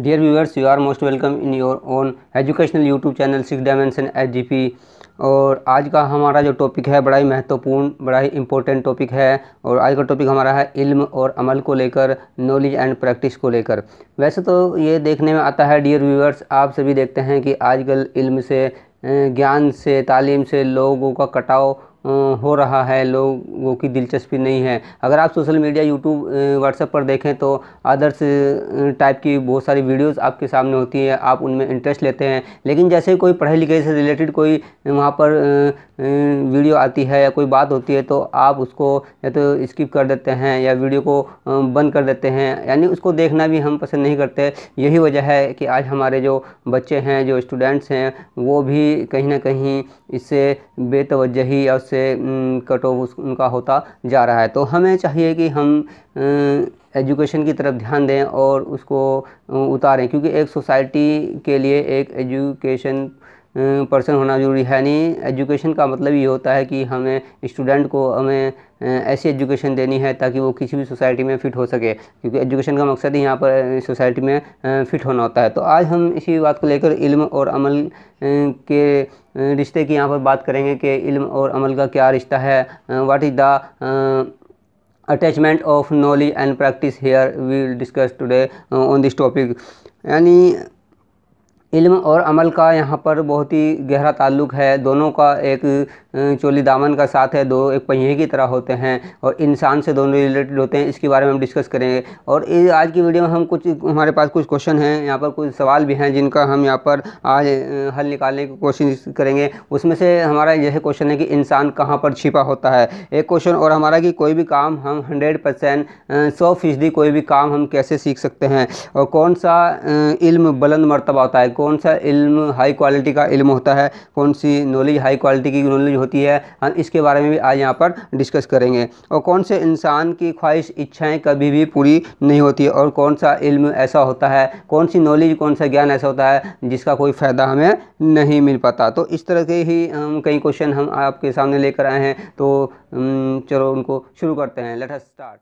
dear viewers you are most welcome in your own educational YouTube channel six dimension H और आज का हमारा जो टॉपिक है बड़ा ही महत्वपूर्ण बड़ा ही इम्पोर्टेंट टॉपिक है और आज का टॉपिक हमारा है इल्म और अमल को लेकर नॉलेज एंड प्रैक्टिस को लेकर वैसे तो ये देखने में आता है डियर व्यूअर्स आप सभी देखते हैं कि आजकल इल्म से ज्ञान से तालीम से लोगों का कटाव हो रहा है लोगों की दिलचस्पी नहीं है अगर आप सोशल मीडिया यूट्यूब व्हाट्सएप पर देखें तो अदर्स टाइप की बहुत सारी वीडियोस आपके सामने होती है आप उनमें इंटरेस्ट लेते हैं लेकिन जैसे कोई पढ़ाई लिखाई से रिलेटेड कोई वहाँ पर वीडियो आती है या कोई बात होती है तो आप उसको या तो स्किप कर देते हैं या वीडियो को बंद कर देते हैं यानी उसको देखना भी हम पसंद नहीं करते यही वजह है कि आज हमारे जो बच्चे हैं जो स्टूडेंट्स हैं वो भी कहीं ना कहीं इससे बेतवजही या से कट ऑफ उनका होता जा रहा है तो हमें चाहिए कि हम एजुकेशन की तरफ ध्यान दें और उसको उतारें क्योंकि एक सोसाइटी के लिए एक एजुकेशन पर्सन होना ज़रूरी है यानी एजुकेशन का मतलब ये होता है कि हमें स्टूडेंट को हमें ऐसी एजुकेशन देनी है ताकि वो किसी भी सोसाइटी में फ़िट हो सके क्योंकि एजुकेशन का मकसद ही यहाँ पर सोसाइटी में फ़िट होना होता है तो आज हम इसी बात को लेकर इल्म और अमल के रिश्ते की यहाँ पर बात करेंगे कि इल्म और अमल का क्या रिश्ता है what is the attachment of knowledge and practice here we discuss today on this topic यानी इल्म और अमल का यहाँ पर बहुत ही गहरा ताल्लुक है दोनों का एक चोली दामन का साथ है दो एक पहिए की तरह होते हैं और इंसान से दोनों रिलेटेड होते हैं इसके बारे में हम डिस्कस करेंगे और आज की वीडियो में हम कुछ हमारे पास कुछ क्वेश्चन हैं यहाँ पर कुछ सवाल भी हैं जिनका हम यहाँ पर आज हल निकालने की कोशिश करेंगे उसमें से हमारा यह क्वेश्चन है कि इंसान कहाँ पर छिपा होता है एक क्वेश्चन और हमारा कि कोई भी काम हम हंड्रेड परसेंट सौ फीसदी कोई भी काम हम कैसे सीख सकते हैं और कौन सा इल्म बुलंद मरतबा होता है कौन सा इल्म हाई क्वालिटी का इल्म होता है कौन सी नॉलेज हाई क्वालिटी की नॉलेज होती है हम हाँ, इसके बारे में भी आज यहाँ पर डिस्कस करेंगे और कौन से इंसान की ख्वाहिश इच्छाएँ कभी भी पूरी नहीं होती और कौन सा इल्म ऐसा होता है कौन सी नॉलेज कौन सा ज्ञान ऐसा होता है जिसका कोई फ़ायदा हमें नहीं मिल पाता तो इस तरह के ही हम कई क्वेश्चन हम आपके सामने लेकर आए हैं तो हम्म, चलो उनको शुरू करते हैं लेटस स्टार्ट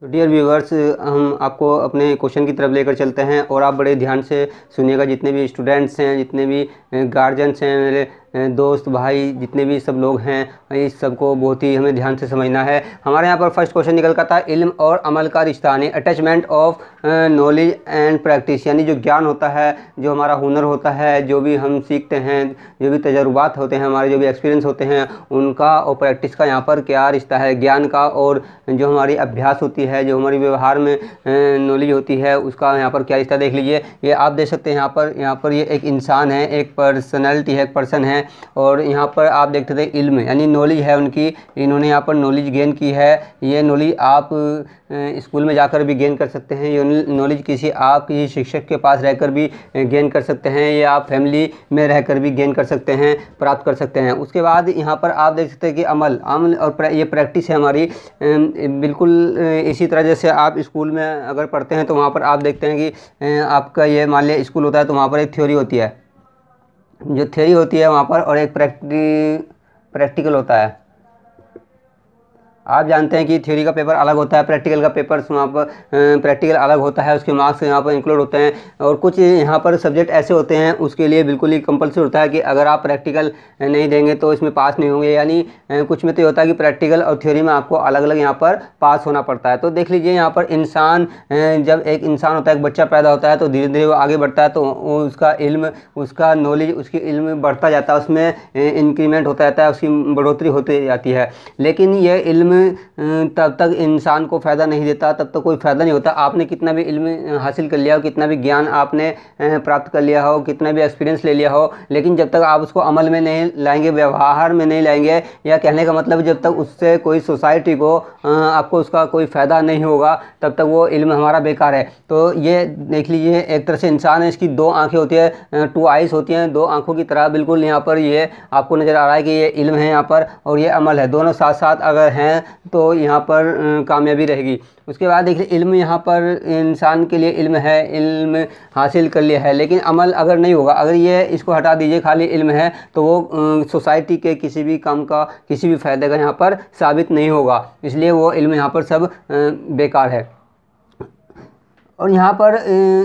तो डियर व्यूवर्स हम आपको अपने क्वेश्चन की तरफ लेकर चलते हैं और आप बड़े ध्यान से सुनिएगा जितने भी स्टूडेंट्स हैं जितने भी गार्जियंस हैं मेरे दोस्त भाई जितने भी सब लोग हैं इस सबको बहुत ही हमें ध्यान से समझना है हमारे यहाँ पर फर्स्ट क्वेश्चन निकल का था इल्म और अमल का रिश्ता यानी attachment of knowledge and practice यानी जो ज्ञान होता है जो हमारा हुनर होता है जो भी हम सीखते हैं जो भी तजुर्बात होते हैं हमारे जो भी एक्सपीरियंस होते हैं उनका और प्रैक्टिस का यहाँ पर क्या रिश्ता है ज्ञान का और जो हमारी अभ्यास होती है जो हमारी व्यवहार में नॉलेज होती है उसका यहाँ पर क्या रिश्ता देख लीजिए ये आप देख सकते हैं यहाँ पर यहाँ पर ये एक इंसान है एक पर्सनैलिटी है एक पर्सन है हैं और यहाँ पर आप देखते थे इल्म यानी नॉलेज है उनकी इन्होंने यहाँ पर नॉलेज गेन की है ये नॉलेज आप स्कूल में जाकर भी गेन कर सकते हैं ये नॉलेज किसी आप किसी शिक्षक के पास रहकर भी गेन कर सकते हैं या आप फैमिली में रहकर भी गेन कर सकते हैं प्राप्त कर सकते हैं उसके बाद यहाँ पर आप देख सकते हैं कि अमल अमल और ये प्रैक्टिस है हमारी बिल्कुल इसी तरह जैसे आप स्कूल में अगर पढ़ते हैं तो वहाँ पर आप देखते हैं कि आपका ये मान लिया स्कूल होता है तो वहाँ पर एक थ्योरी होती है जो थ्योरी होती है वहाँ पर और एक प्रैक्टिकल होता है आप जानते हैं कि थ्योरी का पेपर अलग होता है प्रैक्टिकल का पेपर वहाँ पर प्रैक्टिकल अलग होता है उसके मार्क्स यहाँ पर इंक्लूड होते हैं और कुछ यहाँ पर सब्जेक्ट ऐसे होते हैं उसके लिए बिल्कुल ही कंपलसरी होता है कि अगर आप प्रैक्टिकल नहीं देंगे तो इसमें पास नहीं होंगे यानी कुछ में तो ये होता है कि प्रैक्टिकल और थ्योरी में आपको अलग अलग यहाँ पर पास होना पड़ता है तो देख लीजिए यहाँ पर इंसान जब एक इंसान होता है एक बच्चा पैदा होता है तो धीरे धीरे वो आगे बढ़ता है तो उसका इल्म उसका नॉलेज उसकी इल्म बढ़ता जाता है उसमें इंक्रीमेंट होता जाता है उसकी बढ़ोतरी होती जाती है लेकिन यह इल्म तब तक इंसान को फ़ायदा नहीं देता तब तक कोई फ़ायदा नहीं होता आपने कितना भी इल्म हासिल कर लिया हो कितना भी ज्ञान आपने प्राप्त कर लिया हो कितना भी एक्सपीरियंस ले लिया हो लेकिन जब तक आप उसको अमल में नहीं लाएंगे व्यवहार में नहीं लाएंगे या कहने का मतलब जब तक उससे कोई सोसाइटी को आपको उसका कोई फ़ायदा नहीं होगा तब तक वो इल्म हमारा बेकार है तो ये देख लीजिए एक तरह से इंसान है इसकी दो आँखें होती है टू आइज़ होती हैं दो आँखों की तरह बिल्कुल यहाँ पर ये आपको नज़र आ रहा है कि ये इल्म है यहाँ पर और ये अमल है दोनों साथ साथ अगर हैं तो यहाँ पर कामयाबी रहेगी उसके बाद देखिए इल्म यहाँ पर इंसान के लिए इल्म है इल्म हासिल कर लिया है लेकिन अमल अगर नहीं होगा अगर ये इसको हटा दीजिए खाली इल्म है तो वो सोसाइटी के किसी भी काम का किसी भी फ़ायदे का यहाँ पर साबित नहीं होगा इसलिए वो इल्म यहाँ पर सब बेकार है और यहाँ पर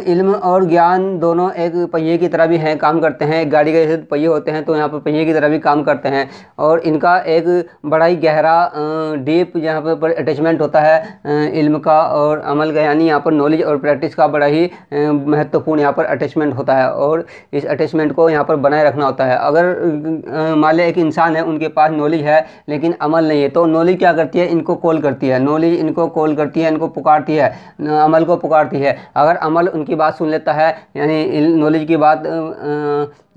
इल्म और ज्ञान दोनों एक पहिए की तरह भी हैं काम करते हैं एक गाड़ी के जैसे पहिए होते हैं तो यहाँ पर पहिए की तरह भी काम करते हैं और इनका एक बड़ा ही गहरा डीप यहाँ पर अटैचमेंट होता है इल्म का और अमल का यानी यहाँ पर नॉलेज और प्रैक्टिस का बड़ा ही महत्वपूर्ण यहाँ पर अटैचमेंट होता है और इस अटैचमेंट को यहाँ पर बनाए रखना होता है अगर मान लें एक इंसान है उनके पास नॉलेज है लेकिन अमल नहीं है तो नॉलेज क्या करती है इनको कॉल करती है नॉलेज इनको कॉल करती है इनको पुकारती है अमल को पुकारती है है अगर अमल उनकी बात सुन लेता है यानी नॉलेज की बात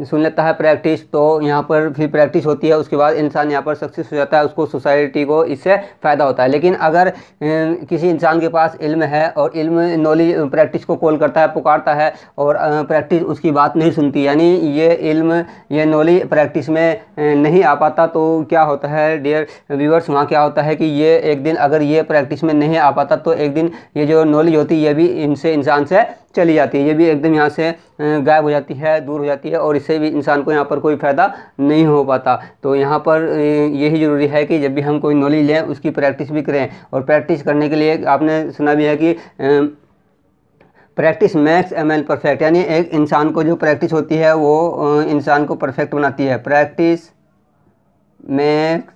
सुन लेता है प्रैक्टिस तो यहाँ पर फिर प्रैक्टिस होती है उसके बाद इंसान यहाँ पर सक्सेस हो जाता है उसको सोसाइटी को इससे फ़ायदा होता है लेकिन अगर किसी इंसान के पास इल्म है और इल्म नॉलेज प्रैक्टिस को कॉल करता है पुकारता है और प्रैक्टिस उसकी बात नहीं सुनती यानी ये इल्म ये नॉलेज प्रैक्टिस में नहीं आ पाता तो क्या होता है डियर व्यूवर्स वहाँ क्या होता है कि ये एक दिन अगर ये प्रैक्टिस में नहीं आ पाता तो एक दिन ये जो नॉलेज होती है ये भी उनसे इंसान से चली जाती है ये भी एकदम यहाँ से गायब हो जाती है दूर हो जाती है और इससे भी इंसान को यहाँ पर कोई फ़ायदा नहीं हो पाता तो यहाँ पर यही ज़रूरी है कि जब भी हम कोई नॉलेज लें उसकी प्रैक्टिस भी करें और प्रैक्टिस करने के लिए आपने सुना भी है कि प्रैक्टिस मैक्स एम एल परफेक्ट यानी एक इंसान को जो प्रैक्टिस होती है वो इंसान को परफेक्ट बनाती है practice makes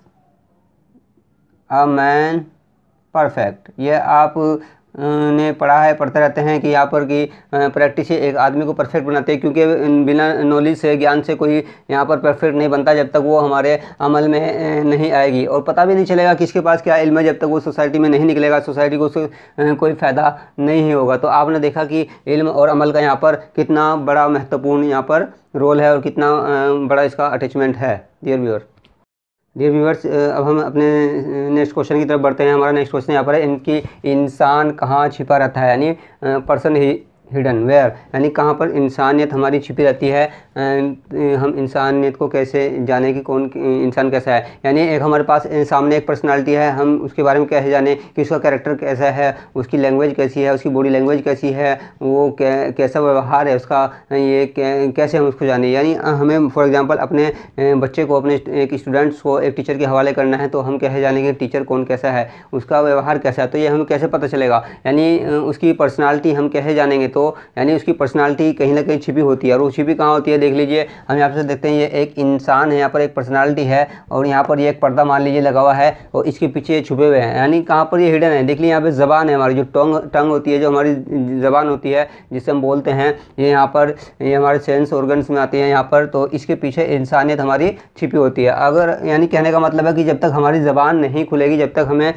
a man perfect ये आप ने पढ़ा है पढ़ते रहते हैं कि यहाँ पर कि प्रैक्टिस एक आदमी को परफेक्ट बनाते हैं क्योंकि बिना नॉलेज से ज्ञान से कोई यहाँ पर परफेक्ट नहीं बनता जब तक वो हमारे अमल में नहीं आएगी और पता भी नहीं चलेगा किसके पास क्या इल्म है जब तक वो सोसाइटी में नहीं निकलेगा सोसाइटी को उससे कोई फ़ायदा नहीं होगा तो आपने देखा कि इल्म और अमल का यहाँ पर कितना बड़ा महत्वपूर्ण यहाँ पर रोल है और कितना बड़ा इसका अटैचमेंट है डियर व्यूअर डियर व्यूवर्स अब हम अपने नेक्स्ट क्वेश्चन की तरफ बढ़ते हैं हमारा नेक्स्ट क्वेश्चन यहाँ पर है इनकी इंसान कहाँ छिपा रहता है यानी पर्सन ही हिडन वेयर यानी कहाँ पर इंसानियत हमारी छिपी रहती है हम इंसानियत को कैसे जाने कि कौन इंसान कैसा है यानी एक हमारे पास सामने एक पर्सनालिटी है हम उसके बारे में कैसे जाने कि उसका कैरेक्टर कैसा है उसकी लैंग्वेज कैसी है उसकी बॉडी लैंग्वेज कैसी है वो कै, कैसा व्यवहार है उसका ये कै, कैसे हम उसको जाने यानी हमें फॉर एग्ज़ाम्पल अपने बच्चे को अपने एक स्टूडेंट्स को एक टीचर के हवाले करना है तो हम कैसे जाने कि टीचर कौन कैसा है उसका व्यवहार कैसा है तो ये हमें कैसे पता चलेगा यानी उसकी पर्सनैलिटी हम कैसे जानेंगे तो तो यानी उसकी पर्सनालिटी कहीं ना कहीं छिपी होती है और वो छिपी कहाँ होती है देख लीजिए हम यहाँ से देखते हैं ये एक इंसान है यहाँ पर एक पर्सनालिटी है और यहाँ पर ये एक पर्दा मान लीजिए लगा हुआ है और इसके पीछे छुपे हुए हैं यानी कहाँ पर ये हिडन है देख लीजिए यहाँ पर ज़बान है हमारी जो टंग टंग होती है जो हमारी ज़बान होती है जिससे हम बोलते हैं ये यहाँ पर ये हमारे सेंस ऑर्गन्स में आते हैं यहाँ पर तो इसके पीछे इंसानियत हमारी छिपी होती है अगर यानी कहने का मतलब है कि जब तक हमारी ज़बान नहीं खुलेगी जब तक हमें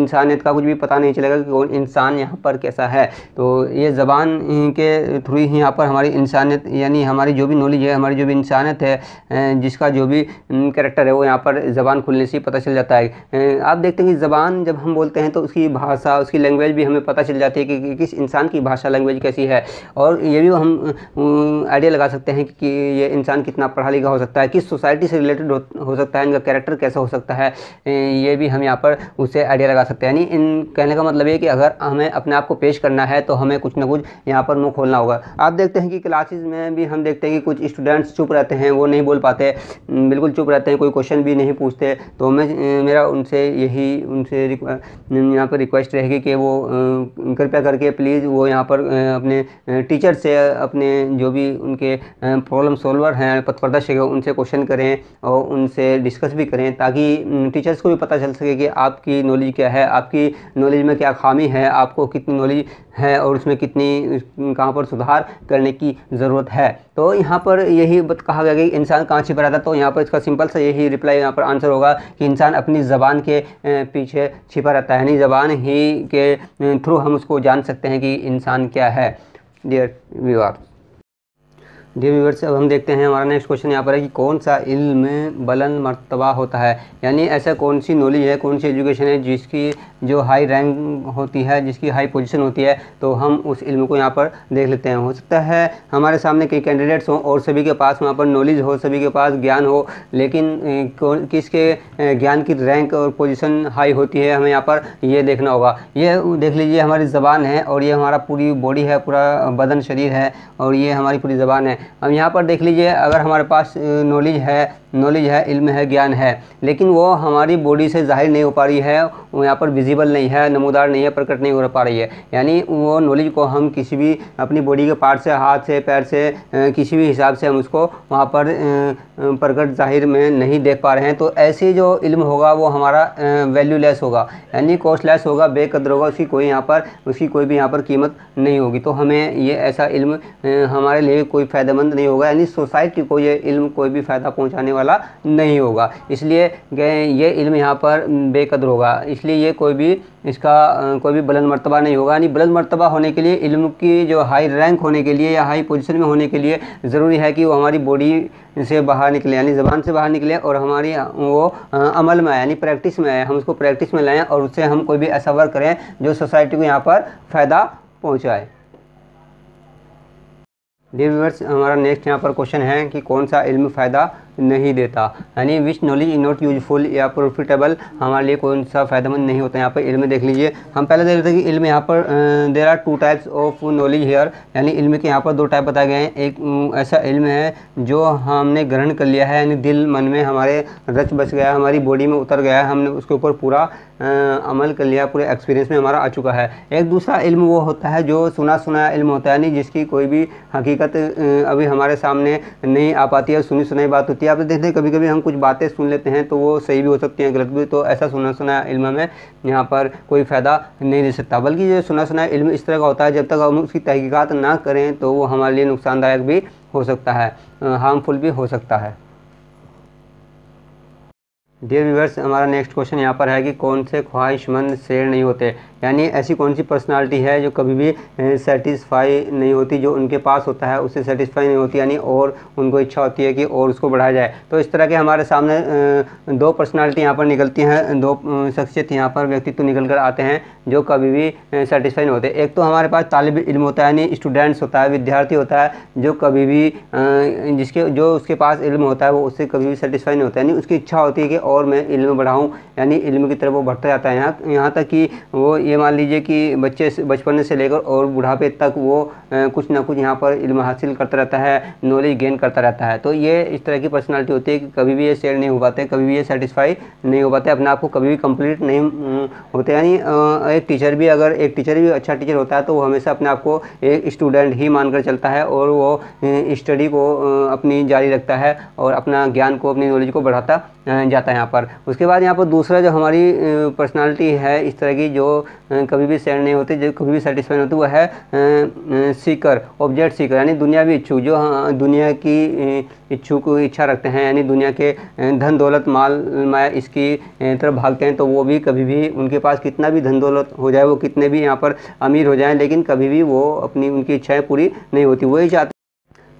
इंसानियत का कुछ भी पता नहीं चलेगा कि कौन इंसान यहाँ पर कैसा है तो ये ज़बान इंसान के थ्रू ही यहाँ पर हमारी इंसानियत यानी हमारी जो भी नॉलेज है हमारी जो भी इंसानियत है जिसका जो भी करेक्टर है वो यहाँ पर ज़बान खुलने से पता चल जाता है आप देखते हैं कि ज़बान जब हम बोलते हैं तो उसकी भाषा उसकी लैंग्वेज भी हमें पता चल जाती है कि, कि किस इंसान की भाषा लैंग्वेज कैसी है और ये भी हम आइडिया लगा सकते हैं कि ये इंसान कितना पढ़ा लिखा हो सकता है किस सोसाइटी से रिलेटेड हो सकता है इनका कैरेक्टर कैसा हो सकता है ये भी हम यहाँ पर उससे आइडिया लगा सकते हैं यानी इन कहने का मतलब ये कि अगर हमें अपने आप को पेश करना है तो हमें कुछ ना कुछ यहाँ पर मुँह खोलना होगा आप देखते हैं कि क्लासेज में भी हम देखते हैं कि कुछ स्टूडेंट्स चुप रहते हैं वो नहीं बोल पाते बिल्कुल चुप रहते हैं कोई क्वेश्चन भी नहीं पूछते तो मैं मेरा उनसे यही उनसे यहाँ पर रिक्वेस्ट रहेगी कि वो कृपया करके प्लीज़ वो यहाँ पर अपने टीचर से अपने जो भी उनके प्रॉब्लम सॉल्वर हैं पथप्रदर्श है उनसे क्वेश्चन करें और उनसे डिस्कस भी करें ताकि टीचर्स को भी पता चल सके कि आपकी नॉलेज क्या है आपकी नॉलेज में क्या खामी है आपको कितनी नॉलेज है और उसमें कितनी कहाँ पर सुधार करने की ज़रूरत है तो यहाँ पर यही कहा गया कि इंसान कहाँ छिपा रहता है तो यहाँ पर इसका सिंपल सा यही रिप्लाई यहाँ पर आंसर होगा कि इंसान अपनी ज़बान के पीछे छिपा रहता है यानी ज़बान ही के थ्रू हम उसको जान सकते हैं कि इंसान क्या है डियर व्यूअर्स डी व्यूवर्स अब हम देखते हैं हमारा नेक्स्ट क्वेश्चन यहाँ पर है कि कौन सा इल्म बलन मरतबा होता है यानी ऐसा कौन सी नॉलेज है कौन सी एजुकेशन है जिसकी जो हाई रैंक होती है जिसकी हाई पोजीशन होती है तो हम उस इल्म को यहाँ पर देख लेते हैं हो सकता है हमारे सामने कई कैंडिडेट्स हों और सभी के पास वहाँ पर नॉलेज हो सभी के पास ज्ञान हो लेकिन किसके ज्ञान की रैंक और पोजिशन हाई होती है हमें यहाँ पर ये देखना होगा ये देख लीजिए हमारी ज़बान है और ये हमारा पूरी बॉडी है पूरा बदन शरीर है और ये हमारी पूरी ज़बान है हम यहाँ पर देख लीजिए अगर हमारे पास नॉलेज है नॉलेज है इल्म है ज्ञान है लेकिन वो हमारी बॉडी से ज़ाहिर नहीं हो पा रही है यहाँ पर विजिबल नहीं है नमोदार नहीं है प्रकट नहीं हो पा रही है यानी वो नॉलेज को हम किसी भी अपनी बॉडी के पार्ट से हाथ से पैर से किसी भी हिसाब से हम उसको वहाँ पर प्रकट ज़ाहिर में नहीं देख पा रहे हैं तो ऐसे जो इल्म होगा वो हमारा वैल्यूलेस होगा यानी कॉस्टलेस होगा बेकदर होगा उसकी कोई यहाँ पर उसकी कोई भी यहाँ पर कीमत नहीं होगी तो हमें ये ऐसा इल्म हमारे लिए कोई फ़ायदेमंद नहीं होगा यानी सोसाइटी को ये इल्म कोई भी फ़ायदा पहुँचाने वाला वाला नहीं होगा इसलिए ये इल्म यहाँ पर बेकदर होगा इसलिए ये कोई भी इसका कोई भी बुलंद मरतबा नहीं होगा यानी बुलंद मरतबा होने के लिए इल्म की जो हाई रैंक होने के लिए या हाई पोजीशन में होने के लिए ज़रूरी है कि वो हमारी बॉडी से बाहर निकले यानी ज़बान से बाहर निकले और हमारी वो अमल में आए यानी प्रैक्टिस में आए हम उसको प्रैक्टिस में लाएँ और उससे हम कोई भी ऐसा वर्क करें जो सोसाइटी को यहाँ पर फ़ायदा पहुँचाए डी व्यूवर्स हमारा नेक्स्ट यहाँ पर क्वेश्चन है कि कौन सा इल्म फ़ायदा नहीं देता यानी which knowledge is not useful या प्रॉफिटेबल हमारे लिए कौन सा फ़ायदेमंद नहीं होता यहाँ पर इल्म देख लीजिए हम पहले देख रहे थे कि इल्म यहाँ पर there are two types of knowledge here यानी इल्म के यहाँ पर दो टाइप बताए गए हैं एक ऐसा इल्म है जो हमने ग्रहण कर लिया है यानी दिल मन में हमारे रच बस गया हमारी बॉडी में उतर गया है हमने उसके ऊपर पूरा आ, अमल कर लिया पूरे एक्सपीरियंस में हमारा आ चुका है एक दूसरा इल्म वो होता है जो सुना सुनाया इल्म होता है यानी जिसकी कोई भी हकीकत अभी हमारे सामने नहीं आ पाती है सुनी सुनाई बात होती होती है आप तो देखते हैं कभी कभी हम कुछ बातें सुन लेते हैं तो वो सही भी हो सकती हैं गलत भी तो ऐसा सुना सुना इल्म में यहाँ पर कोई फ़ायदा नहीं दे सकता बल्कि जो सुना सुना इल्म इस तरह का होता है जब तक हम उसकी तहकीक़त ना करें तो वो हमारे लिए नुकसानदायक भी हो सकता है हार्मफुल भी हो सकता है डियर व्यूवर्स हमारा नेक्स्ट क्वेश्चन यहाँ पर है कि कौन से ख्वाहिशमंद शेर नहीं होते यानी ऐसी कौन सी पर्सनालिटी है जो कभी भी सेटिस्फाई नहीं होती जो उनके पास होता है उससे सेटिस्फाई नहीं होती यानी और उनको इच्छा होती है कि और उसको बढ़ाया जाए तो इस तरह के हमारे सामने दो पर्सनालिटी यहाँ पर निकलती हैं दो शख्सियत यहाँ पर व्यक्तित्व निकल कर आते हैं जो कभी भी सेटिस्फाई नहीं होते एक तो हमारे पास तालब इल्म होता है यानी स्टूडेंट्स होता है विद्यार्थी होता है जो कभी भी जिसके जो उसके पास इल्म होता है वो उससे कभी भी सेटिस्फाई नहीं होता यानी उसकी इच्छा होती है कि और मैं इल्म बढ़ाऊँ यानी इल्म की तरफ वो बढ़ता जाता है यहाँ यहाँ तक कि वो ये ये मान लीजिए कि बच्चे बचपन से लेकर और बुढ़ापे तक वो कुछ ना कुछ यहाँ पर इल्म हासिल करता रहता है नॉलेज गेन करता रहता है तो ये इस तरह की पर्सनालिटी होती है कि कभी भी ये सेल नहीं हो पाते कभी भी ये सेटिस्फाई नहीं हो पाते अपने आप को कभी भी कंप्लीट नहीं होते यानी एक टीचर भी अगर एक टीचर भी अच्छा टीचर होता है तो वो हमेशा अपने आप को एक स्टूडेंट ही मानकर चलता है और वो स्टडी को अपनी जारी रखता है और अपना ज्ञान को अपनी नॉलेज को बढ़ाता जाता है यहाँ पर उसके बाद यहाँ पर दूसरा जो हमारी पर्सनालिटी है इस तरह की जो कभी भी सैड नहीं होती जो कभी भी सेटिस्फाई नहीं होती वह है सीकर ऑब्जेक्ट सीकर यानी दुनिया भी इच्छुक जो दुनिया की इच्छुक इच्छा रखते हैं यानी दुनिया के धन दौलत माल माया इसकी तरफ भागते हैं तो वो भी कभी भी उनके पास कितना भी धन दौलत हो जाए वो कितने भी यहाँ पर अमीर हो जाएँ लेकिन कभी भी वो अपनी उनकी इच्छाएँ पूरी नहीं होती वही चाहते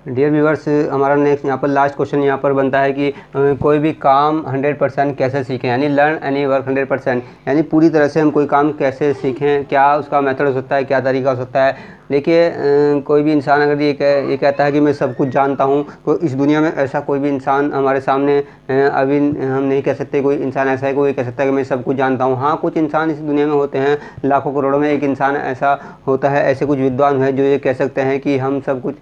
डियर व्यूवर्स हमारा नेक्स्ट यहाँ पर लास्ट क्वेश्चन यहाँ पर बनता है कि कोई भी काम 100 परसेंट कैसे सीखें यानी लर्न एनी वर्क 100 परसेंट यानी पूरी तरह से हम कोई काम कैसे सीखें क्या उसका मेथड हो सकता है क्या तरीका हो सकता है देखिए कोई भी इंसान अगर ये कह ये कहता है कि मैं सब कुछ जानता हूँ तो इस दुनिया में ऐसा कोई भी इंसान हमारे सामने अभी हम नहीं कह सकते कोई इंसान ऐसा है कोई कह सकता है कि मैं सब कुछ जानता हूँ हाँ कुछ इंसान इस दुनिया में होते हैं लाखों करोड़ों में एक इंसान ऐसा होता है ऐसे कुछ विद्वान हैं जो ये कह सकते हैं कि हम सब कुछ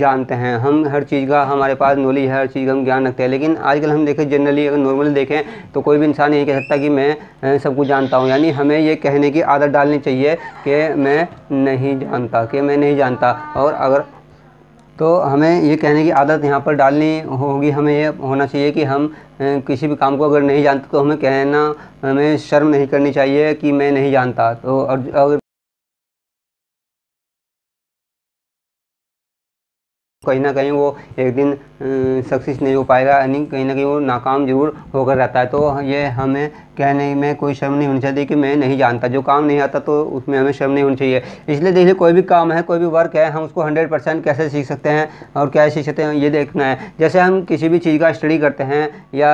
जानते हैं हम हर चीज़ का हमारे पास नॉलेज है हर चीज़ का हम ज्ञान रखते हैं लेकिन आजकल हम देखें जनरली अगर नॉर्मल देखें तो कोई भी इंसान यही कह सकता कि मैं सब कुछ जानता हूँ यानी हमें ये कहने की आदत डालनी चाहिए कि मैं नहीं जानता था कि मैं नहीं जानता और अगर तो हमें ये कहने की आदत यहाँ पर डालनी होगी हमें ये होना चाहिए कि हम किसी भी काम को अगर नहीं जानते तो हमें कहना हमें शर्म नहीं करनी चाहिए कि मैं नहीं जानता तो और अगर कहीं ना कहीं वो एक दिन सक्सेस नहीं हो पाएगा यानी कहीं ना कहीं वो नाकाम जरूर होकर रहता है तो ये हमें क्या नहीं मैं कोई शर्म नहीं होनी चाहिए कि मैं नहीं जानता जो काम नहीं आता तो उसमें हमें शर्म नहीं होनी चाहिए इसलिए देखिए कोई भी काम है कोई भी वर्क है हम उसको हंड्रेड परसेंट कैसे सीख सकते हैं और क्या सीख सकते हैं ये देखना है जैसे हम किसी भी चीज़ का स्टडी करते हैं या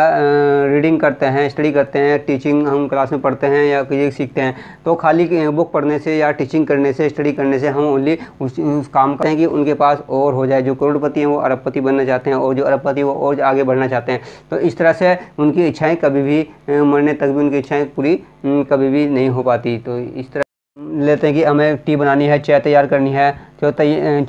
रीडिंग करते हैं स्टडी करते हैं टीचिंग हम क्लास में पढ़ते हैं या किसी सीखते हैं तो खाली बुक पढ़ने से या टीचिंग करने से स्टडी करने से हम ओनली उस, उस काम करते हैं कि उनके पास और हो जाए जो करोड़पति हैं वो अरबपति बनना चाहते हैं और जो अरबपति वो और आगे बढ़ना चाहते हैं तो इस तरह से उनकी इच्छाएँ कभी भी मरने तक भी उनकी इच्छाएँ पूरी हम्म, कभी भी नहीं हो पाती तो इस तरह लेते हैं कि हमें टी बनानी है चाय तैयार करनी है तो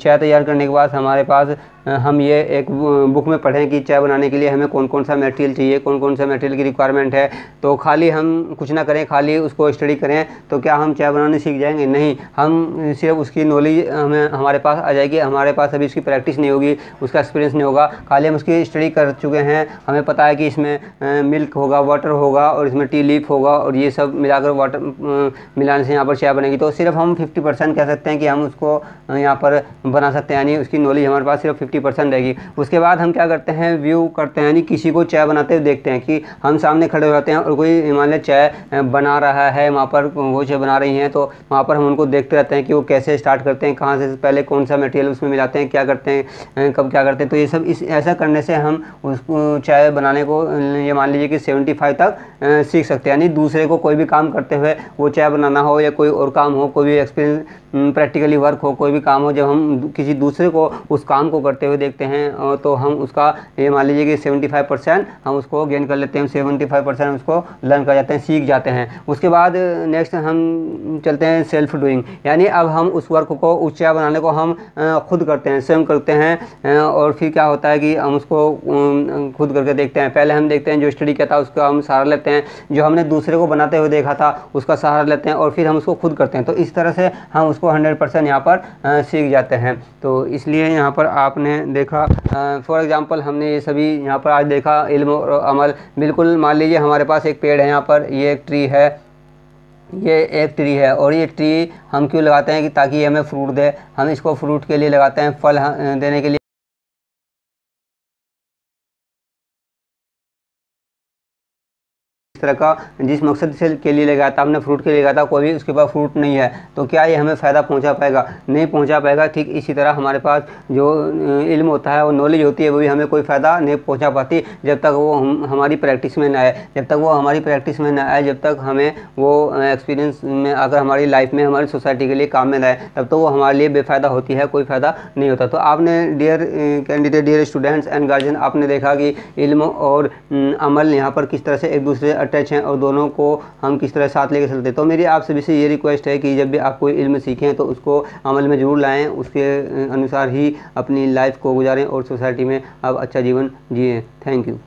चाय तैयार करने के बाद हमारे पास हम ये एक बुक में पढ़ें कि चाय बनाने के लिए हमें कौन कौन सा मटेरियल चाहिए कौन कौन सा मटेरियल की रिक्वायरमेंट है तो खाली हम कुछ ना करें खाली उसको स्टडी करें तो क्या हम चाय बनाने सीख जाएंगे नहीं हम सिर्फ उसकी नॉलेज हमें हमारे पास आ जाएगी हमारे पास अभी उसकी प्रैक्टिस नहीं होगी उसका एक्सपीरियंस नहीं होगा खाली हम उसकी स्टडी कर चुके हैं हमें पता है कि इसमें मिल्क होगा वाटर होगा और इसमें टी लीफ होगा और ये सब मिलाकर वाटर मिलाने से यहाँ पर चाय बनेगी तो सिर्फ हम फिफ्टी कह सकते हैं कि हम उसको यहाँ पर बना सकते हैं यानी उसकी नॉलेज हमारे पास सिर्फ फिफ्टी परसेंट रहेगी उसके बाद हम क्या करते हैं व्यू करते हैं यानी किसी को चाय बनाते हुए देखते हैं कि हम सामने खड़े हो जाते हैं और कोई हिमालय चाय बना रहा है वहाँ पर वो चाय बना रही हैं तो वहाँ पर हम उनको देखते रहते हैं कि वो कैसे स्टार्ट करते हैं कहाँ से पहले कौन सा मटेरियल उसमें मिलाते हैं क्या करते हैं कब क्या करते हैं तो ये सब इस ऐसा करने से हम उस चाय बनाने को ये मान लीजिए कि सेवेंटी फाइव तक सीख सकते हैं यानी दूसरे को कोई भी काम करते हुए वो चाय बनाना हो या कोई और काम हो कोई भी एक्सपीरियंस प्रैक्टिकली वर्क हो कोई भी काम काम हो जब हम किसी दूसरे को उस काम को करते हुए देखते हैं तो हम उसका ये मान लीजिए कि सेवेंटी फाइव परसेंट हम उसको गेन कर लेते हैं सेवेंटी फाइव परसेंट उसको लर्न कर जाते हैं सीख जाते हैं उसके बाद नेक्स्ट हम चलते हैं सेल्फ डूइंग यानी अब हम उस वर्क को उस बनाने को हम खुद करते हैं स्वयं करते हैं और फिर क्या होता है कि हम उसको खुद करके देखते हैं पहले हम देखते हैं जो स्टडी किया था उसका हम सहारा लेते हैं जो हमने दूसरे को बनाते हुए देखा था उसका सहारा लेते हैं और फिर हम उसको खुद करते हैं तो इस तरह से हम उसको हंड्रेड परसेंट यहाँ पर सीख जाते हैं तो इसलिए यहाँ पर आपने देखा फॉर एग्ज़ाम्पल हमने ये सभी यहाँ पर आज देखा इल्म और अमल बिल्कुल मान लीजिए हमारे पास एक पेड़ है यहाँ पर ये एक ट्री है ये एक ट्री है और ये ट्री हम क्यों लगाते हैं कि ताकि हमें फ्रूट दे हम इसको फ्रूट के लिए लगाते हैं फल देने के लिए तरह का जिस मकसद से के लिए लगाया था हमने फ्रूट के लिए लगाया था कोई भी उसके पास फ्रूट नहीं है तो क्या ये हमें फ़ायदा पहुँचा पाएगा नहीं पहुँचा पाएगा ठीक इसी तरह हमारे पास जो इल्म होता है और नॉलेज होती है वो भी हमें कोई फ़ायदा नहीं पहुँचा पाती जब तक वो हम हमारी प्रैक्टिस में ना आए जब तक वो हमारी प्रैक्टिस में ना आए जब तक हमें वो एक्सपीरियंस में अगर हमारी लाइफ में हमारी सोसाइटी के लिए काम में लाए तब तो वो हमारे लिए बेफ़ायदा होती है कोई फ़ायदा नहीं होता तो आपने dear candidate dear students and guardian आपने देखा कि इल्म और अमल यहाँ पर किस तरह से एक दूसरे अटैच हैं और दोनों को हम किस तरह साथ लेकर चलते तो मेरी आप सभी से ये रिक्वेस्ट है कि जब भी आप कोई इल्म सीखें तो उसको अमल में ज़रूर लाएँ उसके अनुसार ही अपनी लाइफ को गुजारें और सोसाइटी में आप अच्छा जीवन जिए थैंक यू